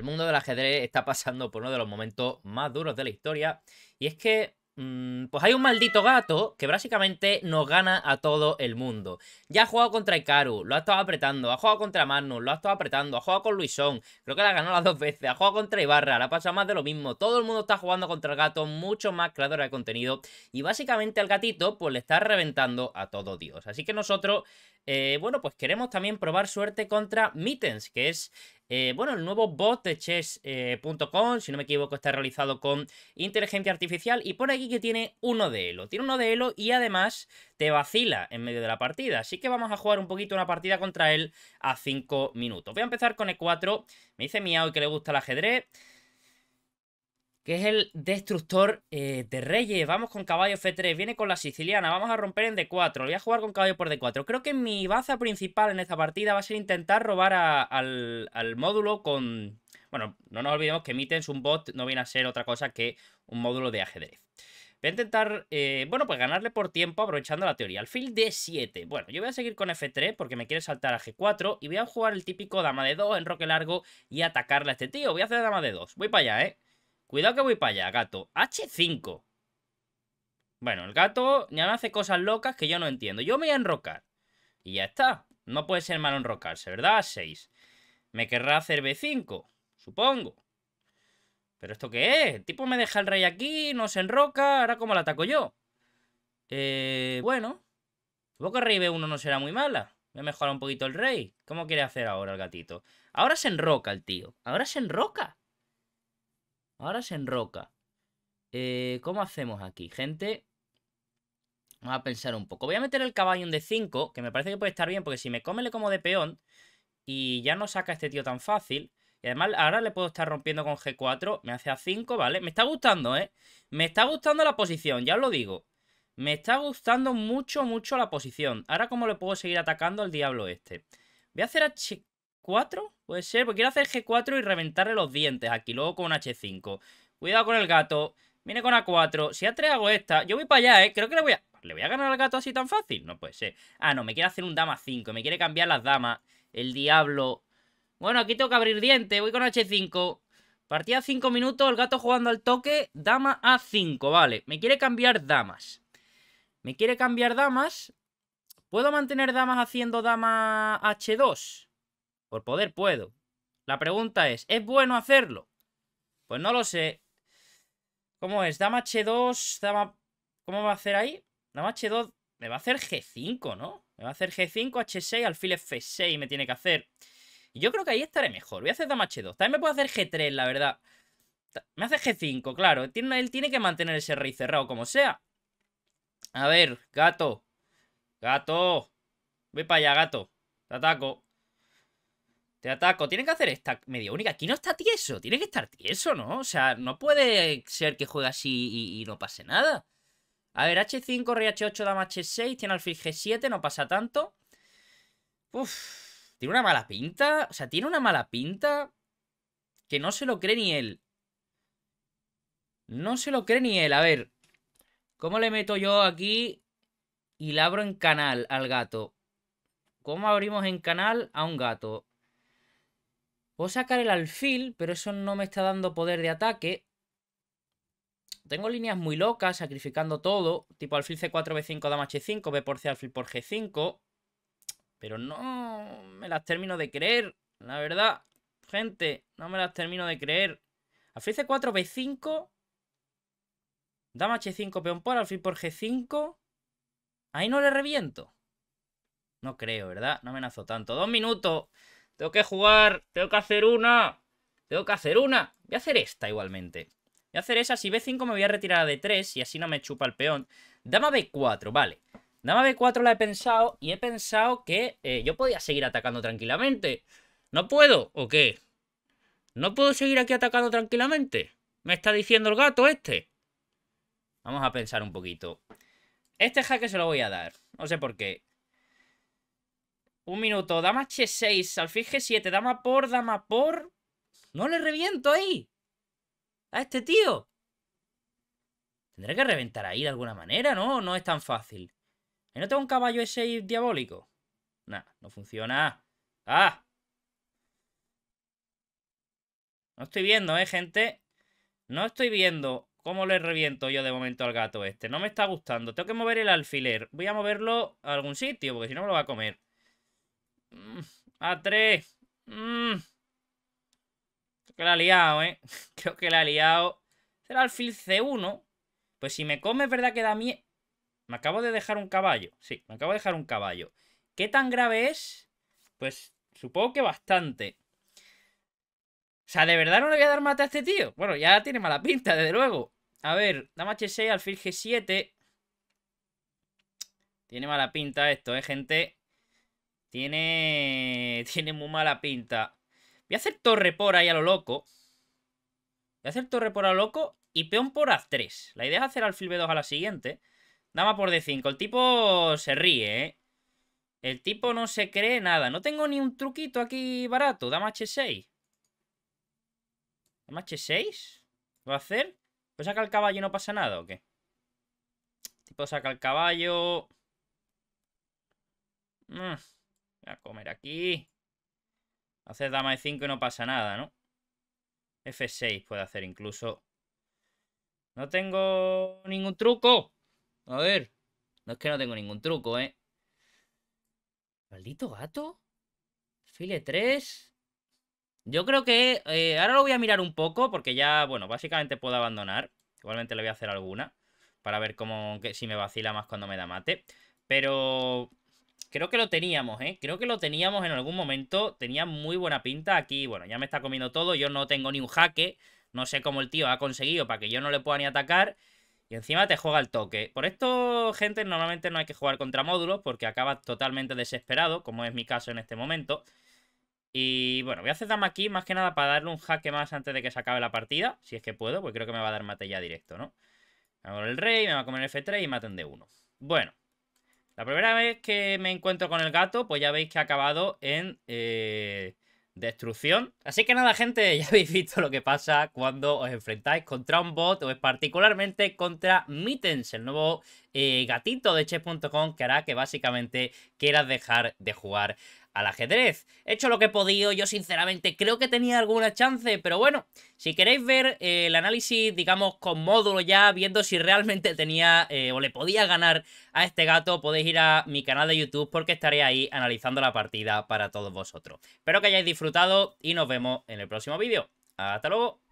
El mundo del ajedrez está pasando por uno de los momentos más duros de la historia. Y es que mm, pues hay un maldito gato que básicamente nos gana a todo el mundo. Ya ha jugado contra Ikaru, lo ha estado apretando, ha jugado contra Magnus, lo ha estado apretando, ha jugado con Luisón, creo que la ganó las dos veces, ha jugado contra Ibarra, la ha pasado más de lo mismo. Todo el mundo está jugando contra el gato, mucho más creadora de contenido. Y básicamente al gatito, pues le está reventando a todo Dios. Así que nosotros eh, bueno, pues queremos también probar suerte contra Mittens, que es eh, bueno, el nuevo bot de chess.com, eh, si no me equivoco, está realizado con inteligencia artificial y por aquí que tiene uno de elo. Tiene uno de elo y además te vacila en medio de la partida. Así que vamos a jugar un poquito una partida contra él a 5 minutos. Voy a empezar con E4. Me dice Miao que le gusta el ajedrez que es el destructor eh, de reyes. Vamos con caballo F3, viene con la siciliana, vamos a romper en D4, voy a jugar con caballo por D4. Creo que mi baza principal en esta partida va a ser intentar robar al, módulo con... Bueno, no nos olvidemos que es un bot, no viene a ser otra cosa que un módulo de ajedrez. Voy a intentar, eh, bueno, pues ganarle por tiempo aprovechando la teoría. Alfil D7. Bueno, yo voy a seguir con F3 porque me quiere saltar a G4 y voy a jugar el típico dama de 2, roque largo y atacarle a este tío. Voy a hacer dama de 2. Voy para allá, ¿eh? Cuidado que voy para allá, gato. H5. Bueno, el gato ya hace cosas locas que yo no entiendo. Yo me voy a enrocar. Y ya está. No puede ser malo enrocarse, ¿verdad? A6. Me querrá hacer B5, supongo. ¿Pero esto qué es? El tipo me deja el rey aquí, no se enroca, ahora cómo la ataco yo. Eh, bueno. Supongo que rey B1 no será muy mala. Me a mejorar un poquito el rey. ¿Cómo quiere hacer ahora el gatito? Ahora se enroca el tío. Ahora se enroca. Ahora se enroca. Eh, ¿Cómo hacemos aquí, gente? Vamos a pensar un poco. Voy a meter el caballo en D5, que me parece que puede estar bien, porque si me come como de peón y ya no saca este tío tan fácil. Y además ahora le puedo estar rompiendo con G4, me hace A5, ¿vale? Me está gustando, ¿eh? Me está gustando la posición, ya os lo digo. Me está gustando mucho, mucho la posición. Ahora cómo le puedo seguir atacando al diablo este. Voy a hacer a... 4 puede ser, porque quiero hacer G4 y reventarle los dientes aquí, luego con H5. Cuidado con el gato, viene con A4, si A3 hago esta, yo voy para allá, ¿eh? Creo que le voy a... ¿Le voy a ganar al gato así tan fácil? No puede ser. Ah, no, me quiere hacer un dama 5, me quiere cambiar las damas, el diablo. Bueno, aquí tengo que abrir dientes, voy con H5. Partida 5 minutos, el gato jugando al toque, dama A5, vale. Me quiere cambiar damas. Me quiere cambiar damas. ¿Puedo mantener damas haciendo dama H2? Por poder puedo. La pregunta es, ¿es bueno hacerlo? Pues no lo sé. ¿Cómo es? Dama H2, dama... ¿Cómo va a hacer ahí? Dama H2 me va a hacer G5, ¿no? Me va a hacer G5, H6, alfil F6 me tiene que hacer. Y yo creo que ahí estaré mejor. Voy a hacer dama H2. También me puedo hacer G3, la verdad. Me hace G5, claro. Tiene, él tiene que mantener ese rey cerrado como sea. A ver, gato. Gato. Voy para allá, gato. Te ataco. Te ataco. Tienen que hacer esta media única. Aquí no está tieso. Tiene que estar tieso, ¿no? O sea, no puede ser que juegue así y, no pase nada. A ver, H5, rey H8, dama H6. Tiene alfil G7. No pasa tanto. Uf. Tiene una mala pinta. O sea, tiene una mala pinta que no se lo cree ni él. No se lo cree ni él. A ver, ¿cómo le meto yo aquí y la abro en canal al gato? ¿Cómo abrimos en canal a un gato? Puedo sacar el alfil, pero eso no me está dando poder de ataque. Tengo líneas muy locas, sacrificando todo. Tipo alfil C4, B5, dama H5, B por C, alfil por G5. Pero no me las termino de creer. La verdad, gente, no me las termino de creer. Alfil C4, B5. Dama H5, peón por, alfil por G5. Ahí no le reviento. No creo, ¿verdad? No amenazo tanto. Dos minutos. Tengo que jugar, tengo que hacer una. Tengo que hacer una. Voy a hacer esta igualmente. Voy a hacer esa. Si B5 me voy a retirar a D3 y así no me chupa el peón. Dama B4, vale. Dama B4 la he pensado y he pensado que eh, yo podía seguir atacando tranquilamente. ¿No puedo o qué? ¿No puedo seguir aquí atacando tranquilamente? Me está diciendo el gato este. Vamos a pensar un poquito. Este jaque se lo voy a dar. No sé por qué. Un minuto. Dama H6, alfil G7, dama por, dama por. No le reviento ahí. A este tío. Tendré que reventar ahí de alguna manera, ¿no? No es tan fácil. Ahí no tengo un caballo ese diabólico. Nah, no funciona. ¡Ah! No estoy viendo, ¿eh, gente? No estoy viendo cómo le reviento yo de momento al gato este. No me está gustando. Tengo que mover el alfiler. Voy a moverlo a algún sitio, porque si no me lo va a comer. Mm, A3. Mm. Creo que la ha liado, ¿eh? Creo que la ha liado. Será alfil C1. Pues si me come, es verdad que da miedo. Me acabo de dejar un caballo. Sí, me acabo de dejar un caballo. ¿Qué tan grave es? Pues supongo que bastante. O sea, ¿de verdad no le voy a dar mate a este tío? Bueno, ya tiene mala pinta, desde luego. A ver, dama H6, alfil G7. Tiene mala pinta esto, ¿eh, gente? Tiene. Tiene muy mala pinta. Voy a hacer torre por ahí a lo loco. Voy a hacer torre por a loco y peón por A3. La idea es hacer alfil B2 a la siguiente. Dama por D5. El tipo se ríe, ¿eh? El tipo no se cree nada. No tengo ni un truquito aquí barato. Dama H6. Dama H6. va a hacer? ¿Pues saca el caballo y no pasa nada o qué? El tipo saca el caballo. Mm. Voy a comer aquí. Hacer dama de 5 y no pasa nada, ¿no? F6 puede hacer incluso. No tengo ningún truco. A ver. No es que no tengo ningún truco, ¿eh? Maldito gato. File 3. Yo creo que... Eh, ahora lo voy a mirar un poco porque ya, bueno, básicamente puedo abandonar. Igualmente le voy a hacer alguna. Para ver cómo, si me vacila más cuando me da mate. Pero Creo que lo teníamos, ¿eh? Creo que lo teníamos en algún momento. Tenía muy buena pinta aquí. Bueno, ya me está comiendo todo. Yo no tengo ni un jaque. No sé cómo el tío ha conseguido para que yo no le pueda ni atacar. Y encima te juega el toque. Por esto, gente, normalmente no hay que jugar contra módulos porque acaba totalmente desesperado, como es mi caso en este momento. Y bueno, voy a hacer dama aquí más que nada para darle un jaque más antes de que se acabe la partida. Si es que puedo, porque creo que me va a dar mate ya directo, ¿no? Ahora el rey, me va a comer el F3 y maten de uno. Bueno, la primera vez que me encuentro con el gato, pues ya veis que ha acabado en eh, destrucción. Así que nada, gente, ya habéis visto lo que pasa cuando os enfrentáis contra un bot, o es particularmente contra Mittens, el nuevo eh, gatito de chess.com que hará que básicamente quieras dejar de jugar al ajedrez. He hecho lo que he podido, yo sinceramente creo que tenía alguna chance, pero bueno, si queréis ver eh, el análisis, digamos, con módulo ya, viendo si realmente tenía eh, o le podía ganar a este gato, podéis ir a mi canal de YouTube porque estaré ahí analizando la partida para todos vosotros. Espero que hayáis disfrutado y nos vemos en el próximo vídeo. ¡Hasta luego!